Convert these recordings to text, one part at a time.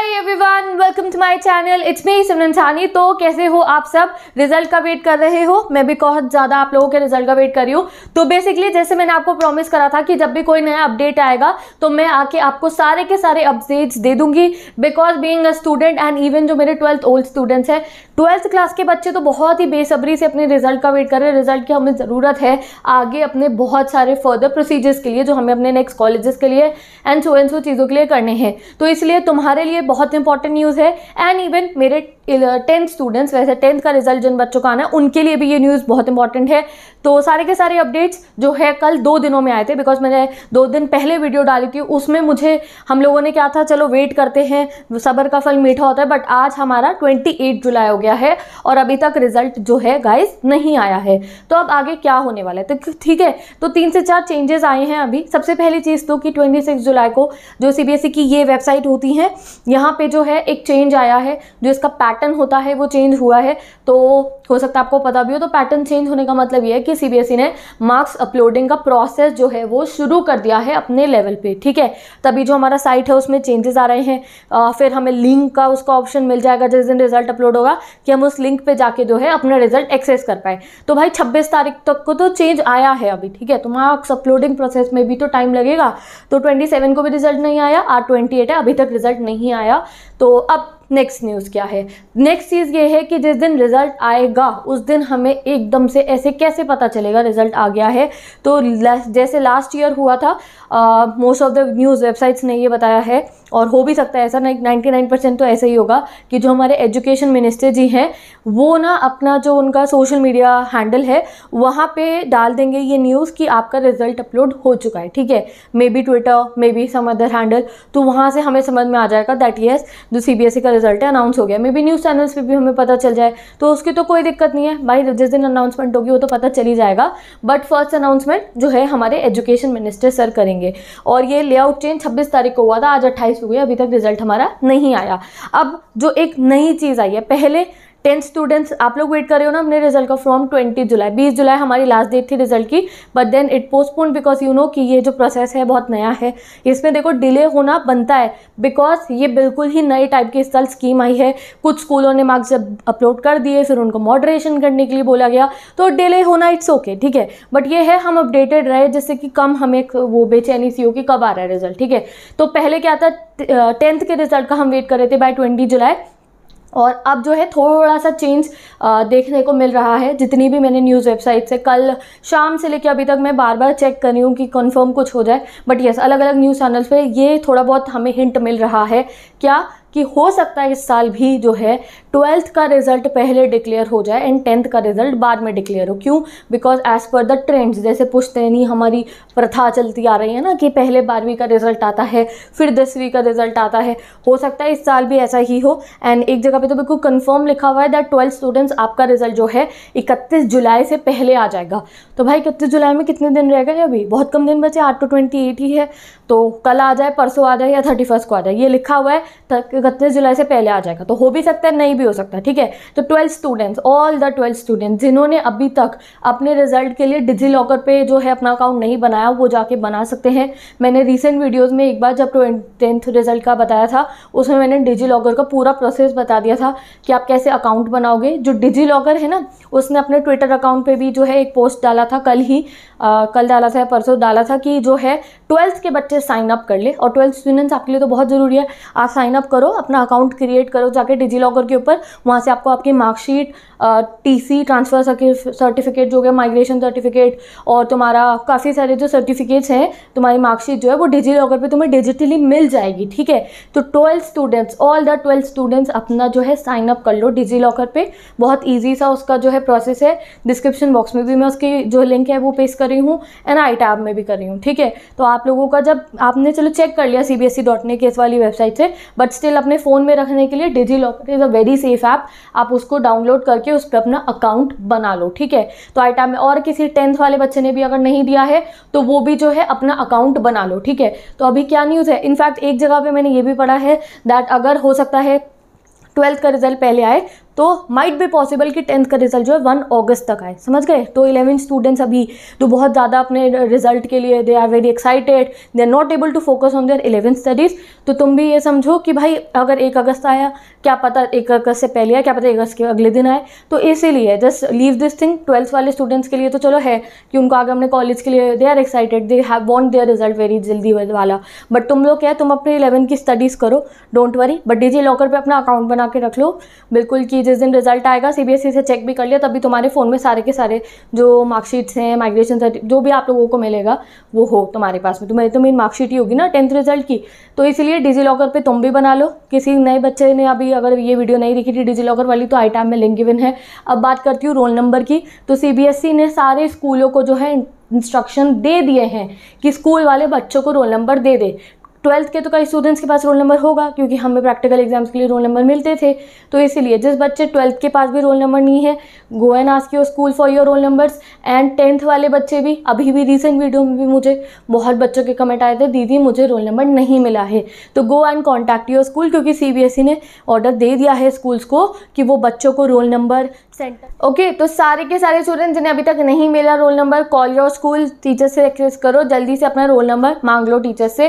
hi everyone welcome to my channel it's me Simran Sani तो कैसे हो आप सब रिजल्ट का वेट कर रहे हो मैं भी बहुत ज़्यादा आप लोगों के रिजल्ट का वेट कर रही हूँ तो बेसिकली जैसे मैंने आपको प्रॉमिस करा था कि जब भी कोई नया अपडेट आएगा तो मैं आके आपको सारे के सारे अपडेट्स दे दूंगी because being a student and even जो मेरे ट्वेल्थ ओल्ड स्टूडेंट्स हैं ट्वेल्थ क्लास के बच्चे तो बहुत ही बेसब्री से अपने रिजल्ट का वेट कर रहे हैं रिजल्ट की हमें ज़रूरत है आगे अपने बहुत सारे फर्दर प्रोसीजर्स के लिए जो हमें अपने नेक्स्ट कॉलेजेस के लिए एंड सो एंड सो चीज़ों के लिए करने हैं तो इसलिए तुम्हारे लिए बहुत इंपॉर्टेंट न्यूज़ है एंड इवन मेरे टेंथ स्टूडेंट्स वैसे टेंथ का रिजल्ट जिन बच्चों का आना है उनके लिए भी ये न्यूज़ बहुत इंपॉर्टेंट है तो सारे के सारे अपडेट्स जो है कल दो दिनों में आए थे बिकॉज मैंने दो दिन पहले वीडियो डाली थी उसमें मुझे हम लोगों ने क्या था चलो वेट करते हैं सबर का फल मीठा होता है बट आज हमारा ट्वेंटी जुलाई हो गया है और अभी तक रिजल्ट जो है गाइज नहीं आया है तो अब आगे क्या होने वाला है तो ठीक है तो तीन से चार चेंजेस आए हैं अभी सबसे पहली चीज़ तो कि ट्वेंटी जुलाई को जो सी e की ये वेबसाइट होती है यहाँ पर जो है एक चेंज आया है जो इसका पैटर्न पैटर्न होता है वो चेंज हुआ है तो हो सकता है आपको पता भी हो तो पैटर्न चेंज होने का मतलब ये है कि सीबीएसई e ने मार्क्स अपलोडिंग का प्रोसेस जो है वो शुरू कर दिया है अपने लेवल पे ठीक है तभी जो हमारा साइट है उसमें चेंजेस आ रहे हैं आ, फिर हमें लिंक का उसका ऑप्शन मिल जाएगा जिस दिन रिजल्ट अपलोड होगा कि हम उस लिंक पर जाके जो है अपना रिजल्ट एक्सेस कर पाए तो भाई छब्बीस तारीख तक को तो चेंज आया है अभी ठीक है तो मार्क्स अपलोडिंग प्रोसेस में भी तो टाइम लगेगा तो ट्वेंटी को भी रिजल्ट नहीं आया आर ट्वेंटी है अभी तक रिजल्ट नहीं आया तो अब नेक्स्ट न्यूज़ क्या है नेक्स्ट चीज़ ये है कि जिस दिन रिज़ल्ट आएगा उस दिन हमें एकदम से ऐसे कैसे पता चलेगा रिज़ल्ट आ गया है तो जैसे लास्ट ईयर हुआ था most of the news websites ने ये बताया है और हो भी सकता है ऐसा नाइन्टी नाइन परसेंट तो ऐसा ही होगा कि जो हमारे एजुकेशन मिनिस्टर जी हैं वो ना अपना जो उनका सोशल मीडिया हैंडल है वहाँ पे डाल देंगे ये न्यूज़ कि आपका रिजल्ट अपलोड हो चुका है ठीक है maybe Twitter maybe some other handle तो वहाँ से हमें समझ में आ जाएगा दैट येस जो सी e का रिजल्ट है अनाउंस हो गया मे बी न्यूज़ चैनल्स पर भी हमें पता चल जाए तो उसकी तो कोई दिक्कत नहीं है भाई जिस दिन अनाउंसमेंट होगी वो तो पता चली जाएगा बट फर्स्ट अनाउंसमेंट जो है हमारे एजुकेशन मिनिस्टर सर करेंगे और ये लेआउट चेंज छब्बीस तारीख को हुआ था आज अट्ठाईस बारिश हुई है अभी तक रिजल्ट हमारा नहीं आया अब जो एक नई चीज़ आई है पहले टेंथ स्टूडेंट्स आप लोग वेट कर रहे हो ना अपने रिजल्ट का फ्रॉम ट्वेंटी जुलाई बीस जुलाई हमारी लास्ट डेट थी रिजल्ट की but then it postpone because you know कि ये जो प्रोसेस है बहुत नया है इसमें देखो डिले होना बनता है बिकॉज ये बिल्कुल ही नए टाइप की इस साल स्कीम आई है कुछ स्कूलों ने मार्क्स जब अपलोड कर दिए फिर उनको मॉडरेशन करने के लिए बोला गया तो डिले होना इट्स ओके ठीक है बट ये है हम अपडेटेड रहे जिससे कि कम हमें वो बेचैनी सी हो कि कब आ रहा है रिजल्ट ठीक है तो पहले क्या था टेंथ के रिजल्ट का हम वेट कर रहे थे बाई ट्वेंटी जुलाई और अब जो है थोड़ा सा चेंज देखने को मिल रहा है जितनी भी मैंने न्यूज़ वेबसाइट से कल शाम से लेकर अभी तक मैं बार बार चेक कर रही हूँ कि कंफर्म कुछ हो जाए बट यस अलग अलग न्यूज़ चैनल्स पे ये थोड़ा बहुत हमें हिंट मिल रहा है क्या कि हो सकता है इस साल भी जो है ट्वेल्थ का रिजल्ट पहले डिक्लेयर हो जाए एंड टेंथ का रिजल्ट बाद में डिक्लेयर हो क्यों because as per the trends जैसे पूछते नहीं हमारी प्रथा चलती आ रही है ना कि पहले बारहवीं का रिजल्ट आता है फिर दसवीं का रिजल्ट आता है हो सकता है इस साल भी ऐसा ही हो एंड एक जगह पे तो बिल्कुल कन्फर्म लिखा हुआ है दैट ट्वेल्थ स्टूडेंट्स आपका रिजल्ट जो है इकतीस जुलाई से पहले आ जाएगा तो भाई इकतीस जुलाई में कितने दिन रहेगा अभी बहुत कम दिन बचे आठ टू ट्वेंटी एट ही है तो कल आ जाए परसों आ जाए या थर्टी फर्स्ट को आ जाए ये लिखा हुआ है इकतीस जुलाई से पहले आ जाएगा तो हो भी सकता है नहीं भी हो सकता ठीक है तो twelfth students all the twelfth students जिन्होंने अभी तक अपने रिजल्ट के लिए डिजी लॉकर पर जो है अपना अकाउंट नहीं बनाया वो जाके बना सकते हैं मैंने रिसेंट वीडियोज़ में एक बार जब टेंथ रिजल्ट का बताया था उसमें मैंने डिजी लॉकर का पूरा प्रोसेस बता दिया था कि आप कैसे अकाउंट बनाओगे जो डिजी लॉकर है ना उसने अपने ट्विटर अकाउंट पर भी जो है एक पोस्ट डाला था कल ही आ, कल डाला था परसों डाला था कि जो है ट्वेल्थ के बच्चे से साइन अप कर ले और ट्वेल्थ स्टूडेंट्स आपके लिए तो बहुत ज़रूरी है आप साइन अप करो अपना अकाउंट क्रिएट करो जाके डिजी लॉकर के ऊपर वहाँ से आपको आपकी marksheet T C transfer certificate जो गया माइग्रेशन सर्टिफिकेट और तुम्हारा काफ़ी सारे जो सर्टिफिकेट्स हैं तुम्हारी मार्कशीट जो है वो डिजी लॉकर पर तुम्हें डिजिटली मिल जाएगी ठीक है तो twelfth students all the twelfth students अपना जो है साइन अप कर लो डिजी लॉकर पर बहुत ईजी सा उसका जो है प्रोसेस है डिस्क्रिप्शन बॉक्स में भी मैं उसकी जो लिंक है वो पेश कर रही हूँ एंड आई टैब में भी कर रही हूँ ठीक है तो आप लोगों का जब आपने चलो चेक कर लिया C B S C dot ने केस वाली वेबसाइट से बट स्टिल अपने फ़ोन में रखने के लिए DigiLocker is a very safe app आप उसको डाउनलोड करके उस पर अपना अकाउंट बना लो ठीक है तो आई टाइम में और किसी टेंथ वाले बच्चे ने भी अगर नहीं दिया है तो वो भी जो है अपना अकाउंट बना लो ठीक है तो अभी क्या न्यूज़ है इनफैक्ट एक जगह पर मैंने ये भी पढ़ा है दैट अगर हो सकता है ट्वेल्थ का रिजल्ट पहले आए तो माइट बी पॉसिबल कि टेंथ का रिजल्ट जो है वन अगस्त तक आए समझ गए तो इलेवन स्टूडेंट्स अभी तो बहुत ज़्यादा अपने रिजल्ट के लिए they are very excited they are not able to focus on their eleven studies तो तुम भी ये समझो कि भाई अगर एक अगस्त आया क्या पता एक अगस्त से पहले आया क्या पता एक अगस्त के अगले दिन आए तो इसीलिए just leave this thing twelfth वाले स्टूडेंट्स के लिए तो चलो है कि उनको आगे हमने कॉलेज के लिए they are excited they have want their result very जल्दी वाला बट तुम लोग क्या है तुम अपने इलेवन की स्टडीज़ करो don't worry but DigiLocker पर अपना अकाउंट बना के रख लो बिल्कुल कि जिस दिन रिजल्ट आएगा सीबीएसई e से चेक भी कर लिया तभी तुम्हारे फ़ोन में सारे के सारे जो मार्कशीट्स हैं माइग्रेशन जो भी आप लोगों को मिलेगा वो हो तुम्हारे पास में तुम्हारी तो मेन मार्कशीट ही होगी ना टेंथ रिजल्ट की तो इसलिए डिजी लॉकर पर तुम भी बना लो किसी नए बच्चे ने अभी अगर ये वीडियो नहीं देखी थी डिजी लॉकर वाली तो आई टाइम में लिंक इविन है अब बात करती हूँ रोल नंबर की तो सी e ने सारे स्कूलों को जो है इंस्ट्रक्शन दे दिए हैं कि स्कूल वाले बच्चों को रोल नंबर दे दे ट्वेल्थ के तो कई स्टूडेंट्स के पास रोल नंबर होगा क्योंकि हमें प्रैक्टिकल एग्जाम्स के लिए रोल नंबर मिलते थे तो इसीलिए जिस बच्चे ट्वेल्थ के पास भी रोल नंबर नहीं है go and ask your school for your roll numbers and tenth वाले बच्चे भी अभी भी रिसेंट वीडियो में भी मुझे बहुत बच्चों के कमेंट आए थे दीदी मुझे रोल नंबर नहीं मिला है तो go and contact your school क्योंकि सी e ने ऑर्डर दे दिया है स्कूल्स को कि वो बच्चों को रोल नंबर सेंटर ओके तो सारे के सारे स्टूडेंट जिन्हें अभी तक नहीं मिला roll number call your school teacher से रिक्वेस्ट करो जल्दी से अपना रोल नंबर मांग लो टीचर से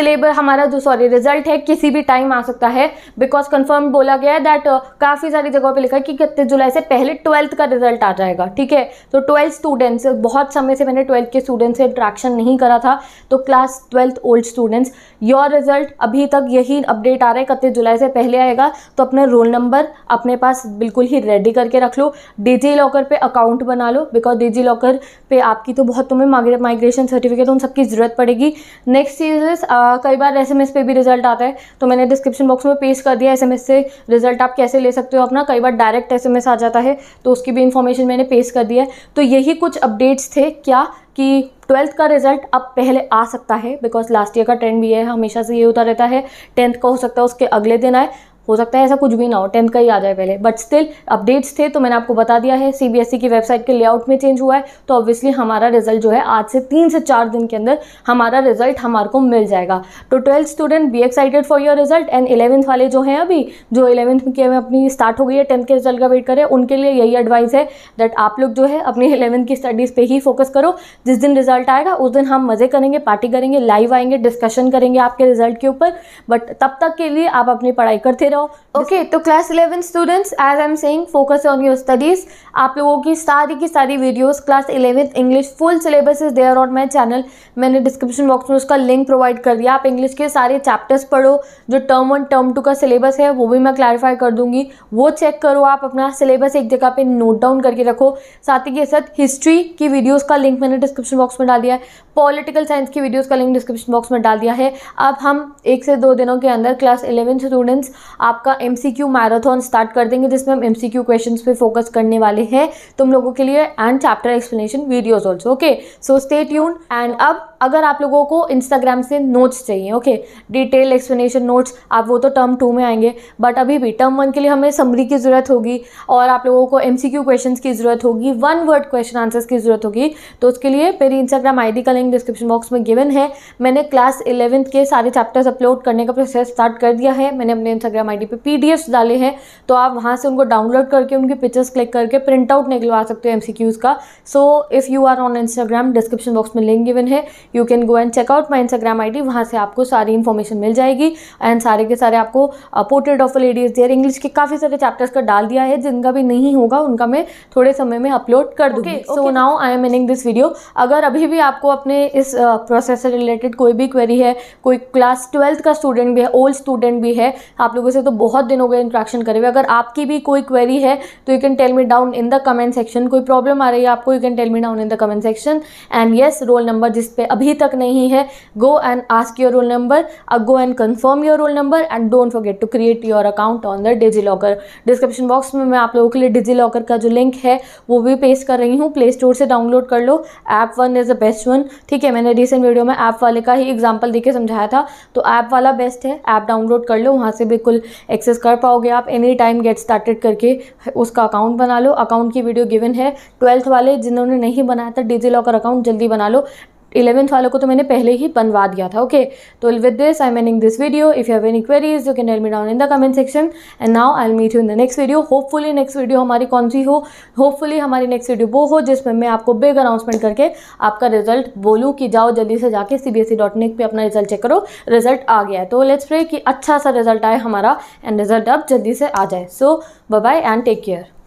सिलेबस हमारा जो सॉरी रिजल्ट है किसी भी टाइम आ सकता है बिकॉज कंफर्म बोला गया है दैट uh, काफ़ी सारी जगहों पे लिखा है कि इकतीस जुलाई से पहले ट्वेल्थ का रिजल्ट आ जाएगा ठीक है तो ट्वेल्थ स्टूडेंट्स बहुत समय से मैंने ट्वेल्थ के स्टूडेंट्स से इंट्रैक्शन नहीं करा था तो class twelfth old students your result अभी तक यही अपडेट आ रहा है इकतीस जुलाई से पहले आएगा तो अपना रोल नंबर अपने पास बिल्कुल ही रेडी करके रख लो डिजी लॉकर पर अकाउंट बना लो बिकॉज डिजी लॉकर पर आपकी तो बहुत तुम्हें माइग्रेशन सर्टिफिकेट उन सबकी ज़रूरत पड़ेगी नेक्स्ट चीज़ इज़ कई बार एस पे भी रिजल्ट आता है तो मैंने डिस्क्रिप्शन बॉक्स में पेस्ट कर दिया एस से रिजल्ट आप कैसे ले सकते हो अपना कई बार डायरेक्ट एस आ जाता है तो उसकी भी इन्फॉर्मेशन मैंने पेस्ट कर दिया है तो यही कुछ अपडेट्स थे क्या कि ट्वेल्थ का रिजल्ट अब पहले आ सकता है बिकॉज लास्ट ईयर का ट्रेंड भी है हमेशा से ये होता रहता है टेंथ का हो सकता है उसके अगले दिन आए हो सकता है ऐसा कुछ भी ना हो टेंथ का ही आ जाए पहले बट स्टिल अपडेट्स थे तो मैंने आपको बता दिया है सीबीएसई e की वेबसाइट के लेआउट में चेंज हुआ है तो ऑब्वियसली हमारा रिजल्ट जो है आज से तीन से चार दिन के अंदर हमारा रिजल्ट हमारे को मिल जाएगा तो twelfth student be excited for your result and eleventh वाले जो हैं अभी जो इलेवंथ के में अपनी स्टार्ट हो गई है टेंथ के रिजल्ट का वेट करें उनके लिए यही एडवाइस है दैट आप लोग जो है अपनी इलेवंथ की स्टडीज़ पर ही फोकस करो जिस दिन रिजल्ट आएगा उस दिन हम मज़े करेंगे पार्टी करेंगे लाइव आएंगे डिस्कशन करेंगे आपके रिजल्ट के ऊपर बट तब तक के लिए आप अपनी पढ़ाई करते रहो still ओके तो class eleven students as I am saying focus on your studies आप लोगों की सारी की सारी videos class eleven English full syllabus is there on my channel मैंने डिस्क्रिप्शन बॉक्स में उसका लिंक प्रोवाइड कर दिया आप इंग्लिश के सारे चैप्टर्स पढ़ो जो टर्म वन टर्म टू का सिलेबस है वो भी मैं क्लैरिफाई कर दूंगी वो चेक करो आप अपना सिलेबस एक जगह पर नोट डाउन करके रखो साथ ही के साथ हिस्ट्री की वीडियोज़ का लिंक मैंने डिस्क्रिप्शन बॉक्स में डाल दिया है पॉलिटिकल साइंस की वीडियोज़ का लिंक डिस्क्रिप्शन बॉक्स में डाल दिया है अब हम एक से दो दिनों के अंदर क्लास इलेवन स्टूडेंट्स आपका क्यू मैराथन स्टार्ट कर देंगे जिसमें हम एम क्यू क्वेश्चन पे फोकस करने वाले हैं तुम लोगों के लिए and chapter explanation videos also okay so stay tune and अब अगर आप लोगों को इंस्टाग्राम से नोट्स चाहिए ओके डिटेल एक्सप्लेनेशन नोट्स आप वो तो टर्म टू में आएंगे बट अभी भी टर्म वन के लिए हमें समरी की ज़रूरत होगी और आप लोगों को एम सी की ज़रूरत होगी वन वर्ड क्वेश्चन आंसर्स की ज़रूरत होगी तो उसके लिए मेरी इंस्टाग्राम आई का लिंक डिस्क्रिप्शन बॉक्स में गिवन है मैंने क्लास इलेवंथ के सारे चैप्टर्स अपलोड करने का प्रोसेस स्टार्ट कर दिया है मैंने अपने इंस्टाग्राम आई पे पी डाले हैं तो आप वहाँ से उनको डाउनलोड करके उनके पिक्चर्स क्लिक करके प्रिंट आउट निकलवा सकते हो एमसीक्यूज़ का so if you are on Instagram description box में लिंक गिवन है you can go and check out my Instagram I D वहाँ से आपको सारी इन्फॉर्मेशन मिल जाएगी एंड सारे के सारे आपको portrait of ladies there English के काफ़ी सारे चैप्टर्स का डाल दिया है जिनका भी नहीं होगा उनका मैं थोड़े समय में अपलोड कर दूँगी so now I am meaning this video अगर अभी भी आपको अपने इस प्रोसेस uh, से रिलेटेड कोई भी क्वेरी है कोई क्लास ट्वेल्थ का स्टूडेंट भी है ओल्ड स्टूडेंट भी है आप लोगों से तो बहुत बहुत दिन हो गए इंट्रैक्शन करे हुए अगर आपकी भी कोई क्वेरी है तो you can tell me down in the comment section कोई प्रॉब्लम आ रही है आपको you can tell me down in the comment section and yes roll number जिस पे अभी तक नहीं है go and ask your roll number go and confirm your roll number and don't forget to create your account on the DigiLocker description box में मैं आप लोगों के लिए डिजी लॉकर का जो लिंक है वो भी पेस्ट कर रही हूँ प्ले स्टोर से डाउनलोड कर लो app one is the best one ठीक है मैंने रिसेंट वीडियो में ऐप वाले का ही एग्जाम्पल देके समझाया था तो ऐप वाला बेस्ट है ऐप डाउनलोड कर लो वहाँ से बिल्कुल एक्सेस एक्सेस कर पाओगे आप एनी टाइम गेट स्टार्टेड करके उसका अकाउंट बना लो अकाउंट की वीडियो गिवन है ट्वेल्थ वाले जिन्होंने नहीं बनाया था डिजी लॉकर अकाउंट जल्दी बना लो इलेवेंथ वालों को तो मैंने पहले ही बनवा दिया था ओके तो with this I meaning this video if you have any queries you can tell me down in the comment section and now I meet you in the next video hopefully next video हमारी कौन सी हो hopefully हमारी next video वो हो जिसमें मैं आपको big announcement करके आपका रिजल्ट बोलूँ कि जाओ जल्दी से जाके C B S E dot net पर अपना रिजल्ट चेक करो रिजल्ट आ गया है तो लेट्स प्रे कि अच्छा सा रिजल्ट आए हमारा एंड रिजल्ट अब जल्दी से आ जाए so bye and take care